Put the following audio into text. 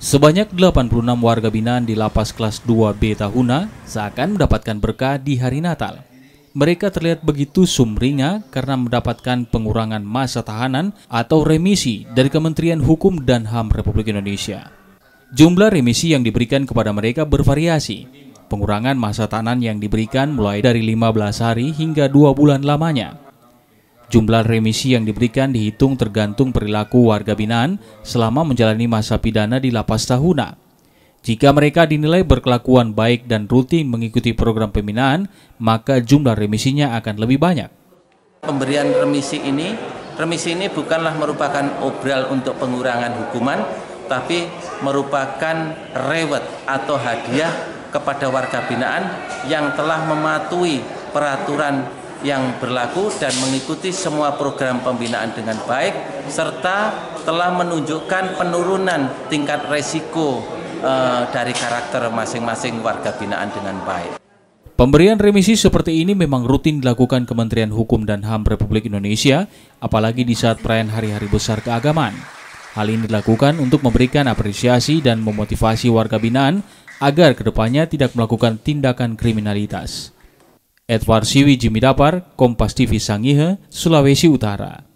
Sebanyak 86 warga binaan di lapas kelas 2B Tahuna seakan mendapatkan berkah di hari Natal. Mereka terlihat begitu sumringah karena mendapatkan pengurangan masa tahanan atau remisi dari Kementerian Hukum dan HAM Republik Indonesia. Jumlah remisi yang diberikan kepada mereka bervariasi. Pengurangan masa tahanan yang diberikan mulai dari 15 hari hingga 2 bulan lamanya. Jumlah remisi yang diberikan dihitung tergantung perilaku warga binaan selama menjalani masa pidana di lapas Tahuna. Jika mereka dinilai berkelakuan baik dan rutin mengikuti program pembinaan, maka jumlah remisinya akan lebih banyak. Pemberian remisi ini, remisi ini bukanlah merupakan obral untuk pengurangan hukuman, tapi merupakan reward atau hadiah kepada warga binaan yang telah mematuhi peraturan yang berlaku dan mengikuti semua program pembinaan dengan baik serta telah menunjukkan penurunan tingkat resiko eh, dari karakter masing-masing warga binaan dengan baik. Pemberian remisi seperti ini memang rutin dilakukan Kementerian Hukum dan HAM Republik Indonesia, apalagi di saat perayaan hari-hari besar keagamaan. Hal ini dilakukan untuk memberikan apresiasi dan memotivasi warga binaan agar kedepannya tidak melakukan tindakan kriminalitas. Edward Siwi Jimidapar, Kompas TV Sangihe, Sulawesi Utara.